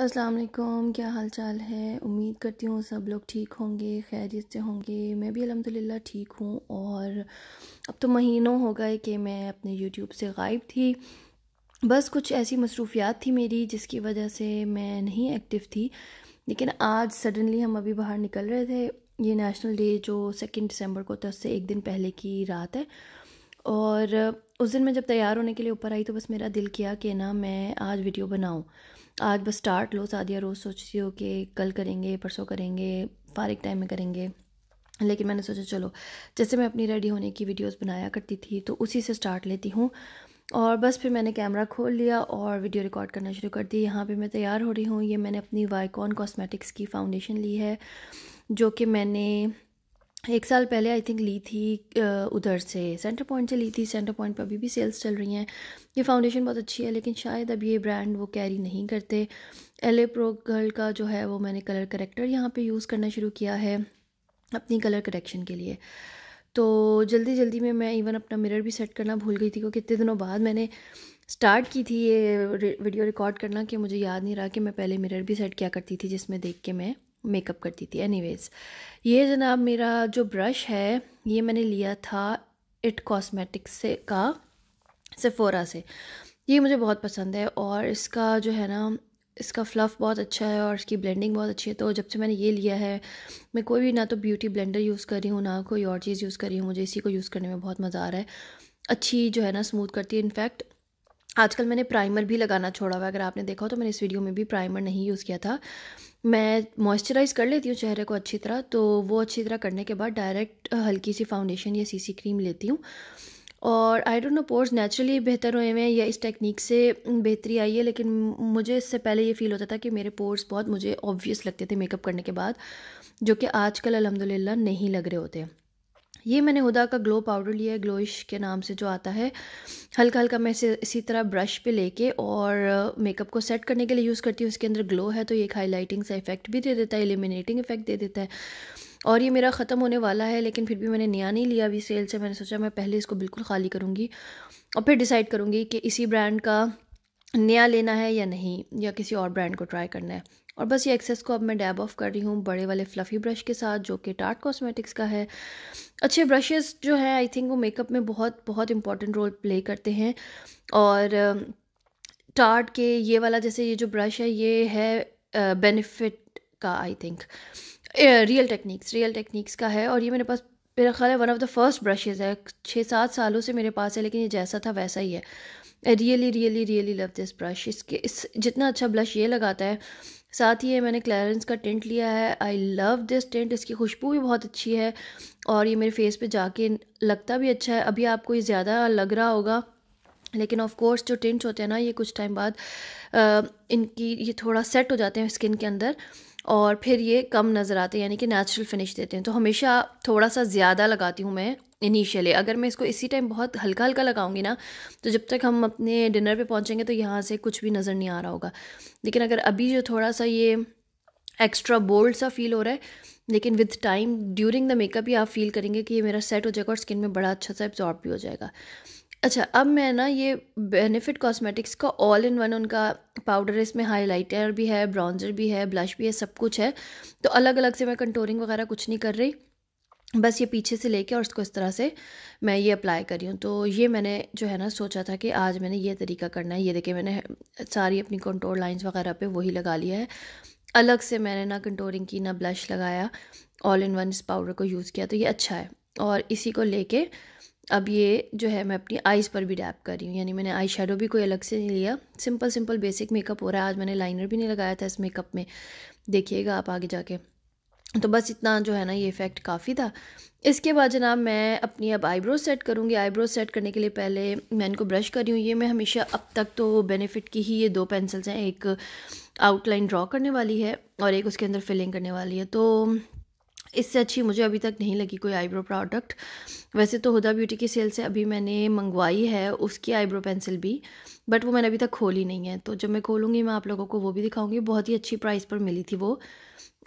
अस्सलाम वालेकुम क्या हाल चाल है उम्मीद करती हूँ सब लोग ठीक होंगे खैरियत से होंगे मैं भी अल्हम्दुलिल्लाह ठीक हूँ और अब तो महीनों हो गए कि मैं अपने यूट्यूब से गायब थी बस कुछ ऐसी मसरूफियात थी मेरी जिसकी वजह से मैं नहीं एक्टिव थी लेकिन आज सडनली हम अभी बाहर निकल रहे थे ये नेशनल डे जो सेकेंड दिसंबर को था से एक दिन पहले की रात है और उस दिन मैं जब तैयार होने के लिए ऊपर आई तो बस मेरा दिल किया कि ना मैं आज वीडियो बनाऊँ आज बस स्टार्ट लो शादियाँ रोज़ सोचती हो कि कल करेंगे परसों करेंगे फारिक टाइम में करेंगे लेकिन मैंने सोचा चलो जैसे मैं अपनी रेडी होने की वीडियोस बनाया करती थी तो उसी से स्टार्ट लेती हूँ और बस फिर मैंने कैमरा खोल लिया और वीडियो रिकॉर्ड करना शुरू कर दी यहाँ पे मैं तैयार हो रही हूँ ये मैंने अपनी वाइकॉन कॉस्मेटिक्स की फाउंडेशन ली है जो कि मैंने एक साल पहले आई थिंक ली थी उधर से सेंटर पॉइंट से ली थी सेंटर पॉइंट पर अभी भी सेल्स चल रही हैं ये फाउंडेशन बहुत अच्छी है लेकिन शायद अब ये ब्रांड वो कैरी नहीं करते एल ए प्रो गर्ल का जो है वो मैंने कलर करेक्टर यहाँ पे यूज़ करना शुरू किया है अपनी कलर करेक्शन के लिए तो जल्दी जल्दी में मैं इवन अपना मिरर भी सेट करना भूल गई थी क्योंकि कितने दिनों बाद मैंने स्टार्ट की थी ये वीडियो रिकॉर्ड करना कि मुझे याद नहीं रहा कि मैं पहले मिरर भी सेट किया करती थी जिसमें देख के मैं मेकअप करती थी एनीवेज ये जनाब मेरा जो ब्रश है ये मैंने लिया था इट कॉस्मेटिक्स से का सेफोरा से ये मुझे बहुत पसंद है और इसका जो है ना इसका फ्लफ़ बहुत अच्छा है और इसकी ब्लेंडिंग बहुत अच्छी है तो जब से मैंने ये लिया है मैं कोई भी ना तो ब्यूटी ब्लेंडर यूज़ कर रही हूँ ना कोई और चीज़ यूज़ कर रही हूँ मुझे इसी को यूज़ करने में बहुत मज़ा आ रहा है अच्छी जो है ना स्मूथ करती है इनफैक्ट आजकल मैंने प्राइमर भी लगाना छोड़ा हुआ है अगर आपने देखा हो तो मैंने इस वीडियो में भी प्राइमर नहीं यूज़ किया था मैं मॉइस्चराइज़ कर लेती हूँ चेहरे को अच्छी तरह तो वो अच्छी तरह करने के बाद डायरेक्ट हल्की सी फाउंडेशन या सीसी क्रीम लेती हूँ और I don't know pores naturally बेहतर हुए हुए हैं या इस टेक्निक से बेहतरी आई है लेकिन मुझे इससे पहले ये फील होता था कि मेरे पोर्स बहुत मुझे ऑब्वियस लगते थे मेकअप करने के बाद जो कि आजकल अलहमदिल्ला नहीं लग रहे होते ये मैंने हुदा का ग्लो पाउडर लिया है ग्लोइश के नाम से जो आता है हल्का हल्का मैं इसे इसी तरह ब्रश पे लेके और मेकअप को सेट करने के लिए यूज़ करती हूँ इसके अंदर ग्लो है तो ये एक हाईलाइटिंग सा इफेक्ट भी दे देता है एलिमिनेटिंग इफेक्ट दे देता है और ये मेरा ख़त्म होने वाला है लेकिन फिर भी मैंने नया नहीं लिया अभी सेल से मैंने सोचा मैं पहले इसको बिल्कुल खाली करूँगी और फिर डिसाइड करूँगी कि इसी ब्रांड का नया लेना है या नहीं या किसी और ब्रांड को ट्राई करना है और बस ये एक्सेस को अब मैं डैब ऑफ कर रही हूँ बड़े वाले फ्लफ़ी ब्रश के साथ जो कि टार्ट कॉस्मेटिक्स का है अच्छे ब्रशेस जो है आई थिंक वो मेकअप में बहुत बहुत इंपॉर्टेंट रोल प्ले करते हैं और टार्ट um, के ये वाला जैसे ये जो ब्रश है ये है बेनिफिट uh, का I think real techniques real techniques का है और ये मेरे पास मेरा ख्याल है one of the first brushes है छः सात सालों से मेरे पास है लेकिन ये जैसा था वैसा ही है I really really really love this brush इसके इस जितना अच्छा ब्लश ये लगाता है साथ ही ये मैंने क्लैरेंस का टेंट लिया है आई लव दिस टेंट इसकी खुशबू भी बहुत अच्छी है और ये मेरे फेस पे जाके लगता भी अच्छा है अभी आपको ये ज़्यादा लग रहा होगा लेकिन ऑफ कोर्स जो टेंट्स होते हैं ना ये कुछ टाइम बाद आ, इनकी ये थोड़ा सेट हो जाते हैं स्किन के अंदर और फिर ये कम नज़र आते हैं यानी कि नेचुरल फिनिश देते हैं तो हमेशा थोड़ा सा ज़्यादा लगाती हूँ मैं इनिशियली अगर मैं इसको इसी टाइम बहुत हल्का हल्का लगाऊंगी ना तो जब तक हम अपने डिनर पे पहुंचेंगे तो यहाँ से कुछ भी नज़र नहीं आ रहा होगा लेकिन अगर अभी जो थोड़ा सा ये एक्स्ट्रा बोल्ड सा फील हो रहा है लेकिन with time during the makeup ही आप फील करेंगे कि ये मेरा सेट हो जाएगा और स्किन में बड़ा अच्छा सा एब्जॉर्ब भी हो जाएगा अच्छा अब मैं ना ये बेनिफिट कॉस्मेटिक्स का ऑल इन वन उनका पाउडर है इसमें हाईलाइटर भी है ब्राउन्जर भी है ब्लश भी है सब कुछ है तो अलग अलग से मैं कंटोरिंग वगैरह कुछ नहीं कर रही बस ये पीछे से लेके और उसको इस तरह से मैं ये अप्लाई कर रही हूँ तो ये मैंने जो है ना सोचा था कि आज मैंने ये तरीका करना है ये देखिए मैंने सारी अपनी कंट्रोल लाइंस वगैरह पे वही लगा लिया है अलग से मैंने ना कंटोरिंग की ना ब्लश लगाया ऑल इन वन इस पाउडर को यूज़ किया तो ये अच्छा है और इसी को ले अब ये जो है मैं अपनी आइज़ पर भी डैप कर रही हूँ यानी मैंने आई शेडो भी कोई अलग से नहीं लिया सिंपल सिंपल बेसिक मेकअप हो रहा है आज मैंने लाइनर भी नहीं लगाया था इस मेकअप में देखिएगा आप आगे जाके तो बस इतना जो है ना ये इफ़ेक्ट काफ़ी था इसके बाद जनाब मैं अपनी अब आईब्रो सेट करूँगी आईब्रो सेट करने के लिए पहले मैं इनको ब्रश करी हूँ ये मैं हमेशा अब तक तो बेनिफिट की ही ये दो पेंसिल्स हैं एक आउटलाइन ड्रॉ करने वाली है और एक उसके अंदर फिलिंग करने वाली है तो इससे अच्छी मुझे अभी तक नहीं लगी कोई आईब्रो प्रोडक्ट वैसे तो हुदा ब्यूटी की सेल से अभी मैंने मंगवाई है उसकी आईब्रो पेंसिल भी बट वो मैंने अभी तक खोली नहीं है तो जब मैं खोलूँगी मैं आप लोगों को वो भी दिखाऊँगी बहुत ही अच्छी प्राइस पर मिली थी वो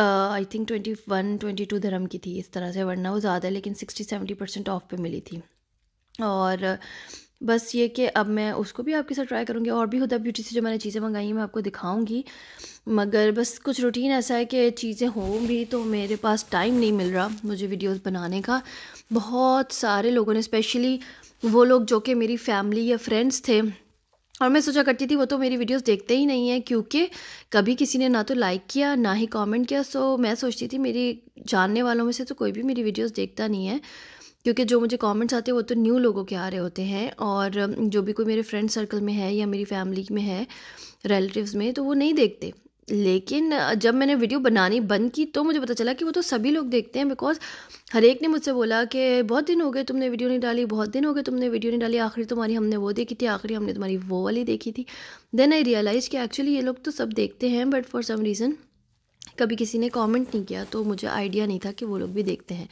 I think twenty one twenty two धर्म की थी इस तरह से वरना वो ज़्यादा है लेकिन सिक्सटी सेवेंटी परसेंट ऑफ पे मिली थी और बस ये कि अब मैं उसको भी आपके साथ ट्राई करूँगी और भी हुदा ब्यूटी से जो मैंने चीज़ें मंगाई हैं मैं आपको दिखाऊँगी मगर बस कुछ रूटीन ऐसा है कि चीज़ें हों भी तो मेरे पास टाइम नहीं मिल रहा मुझे वीडियोस बनाने का बहुत सारे लोगों ने स्पेशली वो लोग जो कि मेरी फैमिली या फ्रेंड्स थे और मैं सोचा करती थी वो तो मेरी वीडियोस देखते ही नहीं है क्योंकि कभी किसी ने ना तो लाइक किया ना ही कमेंट किया सो मैं सोचती थी मेरी जानने वालों में से तो कोई भी मेरी वीडियोस देखता नहीं है क्योंकि जो मुझे कमेंट्स आते हैं वो तो न्यू लोगों के आ रहे होते हैं और जो भी कोई मेरे फ्रेंड सर्कल में है या मेरी फैमिली में है रिलेटिव्स में तो वो नहीं देखते लेकिन जब मैंने वीडियो बनानी बंद की तो मुझे पता चला कि वो तो सभी लोग देखते हैं बिकॉज हर एक ने मुझसे बोला कि बहुत दिन हो गए तुमने वीडियो नहीं डाली बहुत दिन हो गए तुमने वीडियो नहीं डाली आखिरी तुम्हारी हमने वो देखी थी आखिरी हमने तुम्हारी वो वाली देखी थी देन आई रियलाइज़ कि एक्चुअली ये लोग तो सब देखते हैं बट फॉर सम रीज़न कभी किसी ने कॉमेंट नहीं किया तो मुझे आइडिया नहीं था कि वो लोग भी देखते हैं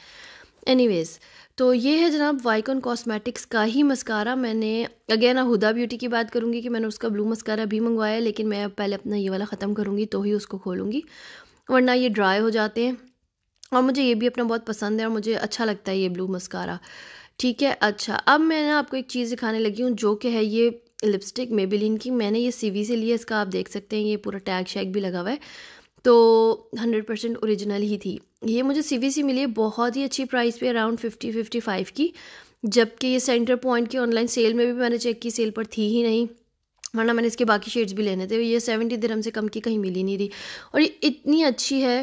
एनीवेज़ तो ये है जनाब वाइकॉन कॉस्मेटिक्स का ही मस्कारा मैंने अगेन हुदा ब्यूटी की बात करूँगी कि मैंने उसका ब्लू मस्कारा भी मंगवाया लेकिन मैं पहले अपना ये वाला ख़त्म करूँगी तो ही उसको खोलूँगी वरना ये ड्राई हो जाते हैं और मुझे ये भी अपना बहुत पसंद है और मुझे अच्छा लगता है ये ब्लू मस्कारा ठीक है अच्छा अब मैं ना आपको एक चीज़ दिखाने लगी हूँ जो कि है ये लिपस्टिक मेबिलिन की मैंने ये सीवी से लिया इसका आप देख सकते हैं ये पूरा टैग शैग भी लगा हुआ है तो हंड्रेड परसेंट औरिजिनल ही थी ये मुझे सी वी सी मिली है बहुत ही अच्छी प्राइस पे अराउंड फिफ्टी फिफ्टी फाइव की जबकि ये सेंटर पॉइंट की ऑनलाइन सेल में भी मैंने चेक की सेल पर थी ही नहीं वरना मैंने इसके बाकी शेड्स भी लेने थे ये सेवेंटी दिरम से कम की कहीं मिली नहीं रही और ये इतनी अच्छी है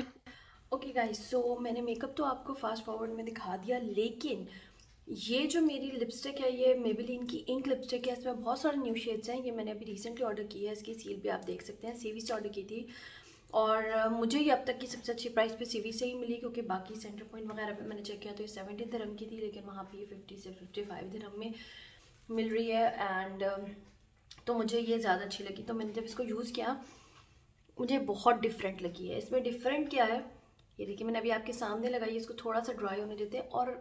ओके गाइस सो मैंने मेकअप तो आपको फास्ट फॉरवर्ड में दिखा दिया लेकिन ये जो मेरी लिपस्टिक है ये मेबेलिन की इंक लिपस्टिक है इसमें बहुत सारे न्यू शेड्स हैं ये मैंने अभी रिसेंटली ऑर्डर की है इसकी सील भी आप देख सकते हैं सीवी से ऑर्डर की थी और मुझे ये अब तक की सबसे अच्छी प्राइस पे सीवी से ही मिली क्योंकि बाकी सेंटर पॉइंट वगैरह पे मैंने चेक किया तो ये सेवेंटी धर्म की थी लेकिन वहाँ पे ये फिफ्टी से फिफ्टी फाइव धर्म में मिल रही है एंड तो मुझे ये ज़्यादा अच्छी लगी तो मैंने जब इसको यूज़ किया मुझे बहुत डिफरेंट लगी है इसमें डिफरेंट क्या है ये देखिए मैंने अभी आपके सामने लगाई है इसको थोड़ा सा ड्राई होने देते और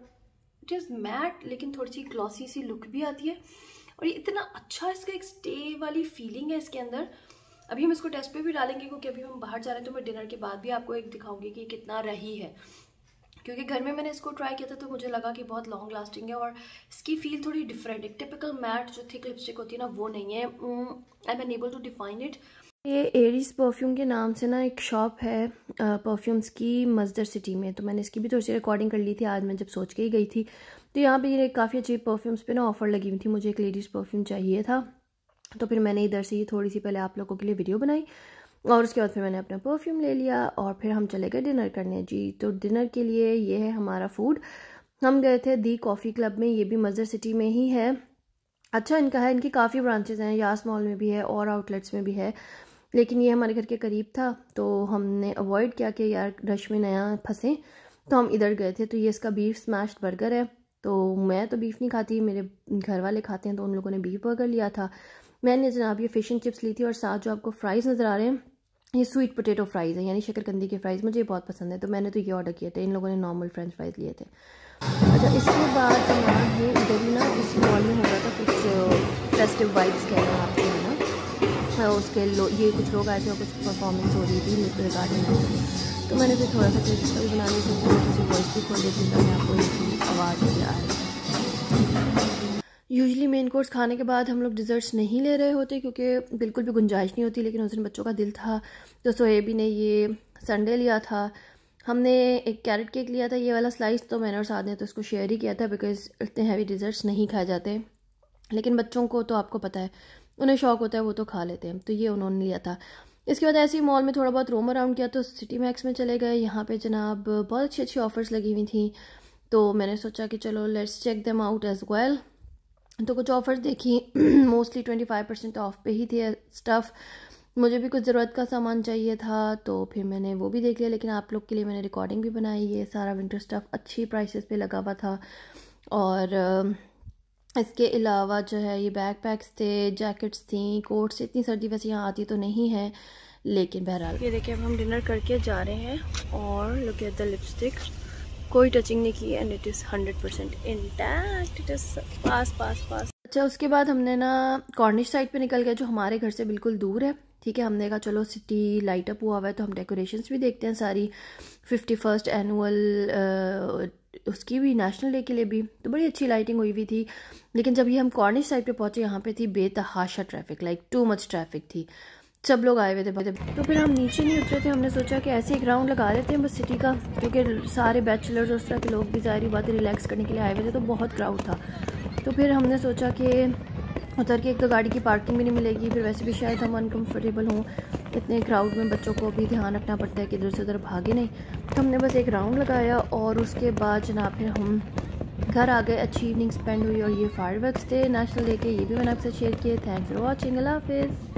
इट इज़ मैट लेकिन थोड़ी सी ग्लॉसी सी लुक भी आती है और ये इतना अच्छा इसका एक स्टे वाली फीलिंग है इसके अंदर अभी हम इसको टेस्ट पे भी डालेंगे क्योंकि अभी हम बाहर जा रहे हैं तो मैं डिनर के बाद भी आपको एक दिखाऊंगी कि कितना रही है क्योंकि घर में मैंने इसको ट्राई किया था तो मुझे लगा कि बहुत लॉन्ग लास्टिंग है और इसकी फील थोड़ी डिफरेंट एक टिपिकल मैट जो थिक लिपस्टिक होती है ना वो नहीं है I am enable to define it ये एरीज परफ्यूम के नाम से ना एक शॉप है परफ्यूम्स की मजदर सिटी में तो मैंने इसकी भी थोड़ी सी रिकॉर्डिंग कर ली थी आज मैं जब सोच के ही गई थी तो यहाँ पे ये काफ़ी अच्छी परफ्यूम्स पे ना ऑफर लगी हुई थी मुझे एक लेडीज़ परफ्यूम चाहिए था तो फिर मैंने इधर से ही थोड़ी सी पहले आप लोगों के लिए वीडियो बनाई और उसके बाद फिर मैंने अपना परफ्यूम ले लिया और फिर हम चले गए डिनर करने जी तो डिनर के लिए ये है हमारा फूड हम गए थे दी कॉफ़ी क्लब में ये भी मज़र सिटी में ही है अच्छा इनका है इनकी काफ़ी ब्रांचेज़ हैं यास मॉल में भी है और आउटलेट्स में भी है लेकिन ये हमारे घर के करीब था तो हमने अवॉइड किया कि यार रश में नया फंसें तो हम इधर गए थे तो ये इसका बीफ स्मैश्ड बर्गर है तो मैं तो बीफ नहीं खाती मेरे घर वाले खाते हैं तो उन लोगों ने बीफ बर्गर लिया था मैंने जनाब ये फ़िश एंड चिप्स ली थी और साथ जो आपको फ्राइज़ नज़र आ रहे हैं ये स्वीट पोटेटो फ्राइज़ है यानी शकरकंदी के फ्राइज़ मुझे बहुत पसंद है तो मैंने तो ये ऑर्डर किए थे इन लोगों ने नॉर्मल फ्रेंच फ्राइज़ लिए थे अच्छा इसके बाद जनाब ये इधर ही ना इस मॉल में हो रहा था कुछ फेस्टिव वाइब्स कह रहे हैं आपके है ना हाँ, उसके लो ये कुछ लोग आए थे और कुछ परफॉर्मेंस हो रही थी गार्डन तो मैंने फिर थोड़ा सा क्लिप बनाने की वॉइस भी खोल देती ताकि आपको आवाज़ है यूजली मेन कोर्स खाने के बाद हम लोग डिज़र्ट्स नहीं ले रहे होते क्योंकि बिल्कुल भी गुंजाइश नहीं होती लेकिन उस दिन बच्चों का दिल था तो सोएबी ने ये संडे लिया था हमने एक कैरेट केक लिया था ये वाला स्लाइस तो मैंने और साथ ने तो इसको शेयर ही किया था बिकॉज इतने हैवी डिज़र्ट्स नहीं खाए जाते लेकिन बच्चों को तो आपको पता है उन्हें शौक होता है वो तो खा लेते हैं तो ये उन्होंने लिया था इसके बाद ऐसे ही मॉल में थोड़ा बहुत रोम अराउंड किया तो सिटी मैक्स में चले गए यहाँ पे जनाब बहुत अच्छी अच्छी ऑफर्स लगी हुई थी तो मैंने सोचा कि चलो let's check them out as well तो कुछ ऑफर्स देखी mostly twenty five percent off पे ही थे स्टफ़ मुझे भी कुछ ज़रूरत का सामान चाहिए था तो फिर मैंने वो भी देख लिया लेकिन आप लोग के लिए मैंने रिकॉर्डिंग भी बनाई है सारा विंटर स्टफ़ अच्छी प्राइसेस पे लगा हुआ था और इसके अलावा जो है ये बैग पैक्स थे जैकेट्स थी कोट्स इतनी सर्दी वैसे यहाँ आती तो नहीं है लेकिन बहरहाल ये देखिए अब हम डिनर करके जा रहे हैं और लुक एट द लिपस्टिक्स कोई टचिंग नहीं की and it is hundred percent intact it is pass pass pass अच्छा उसके बाद हमने ना कॉर्निश साइड पे निकल गया जो हमारे घर से बिल्कुल दूर है ठीक है हमने कहा चलो सिटी लाइट अप हुआ हुआ है तो हम डेकोरेशंस भी देखते हैं सारी फिफ्टी फर्स्ट एनुअल उसकी भी नेशनल डे के लिए भी तो बड़ी अच्छी लाइटिंग हुई हुई थी लेकिन जब ये हम कॉर्निश साइड पे पहुंचे यहाँ पे थी बेतहाशा traffic like too much traffic थी सब लोग आए हुए थे तो फिर हम नीचे नहीं उतरे थे हमने सोचा कि ऐसे एक राउंड लगा देते हैं बस सिटी का क्योंकि सारे बैचलर्स और उस तरह के लोग भी जाहिर बात रिलैक्स करने के लिए आए हुए थे तो बहुत क्राउड था तो फिर हमने सोचा कि उतर के एक तो गाड़ी की पार्किंग भी नहीं मिलेगी फिर वैसे भी शायद हम अनकम्फर्टेबल हों इतने क्राउड में बच्चों को भी ध्यान रखना पड़ता है कि इधर से उधर भागे नहीं तो हमने बस एक राउंड लगाया और उसके बाद जनाब फिर हम घर आ गए अच्छी इवनिंग स्पेंड हुई और ये फायर थे नेशनल डे के ये भी मैंने आपसे शेयर किए थैंक्स फॉर वॉचिंग अल्लाह हाफिज़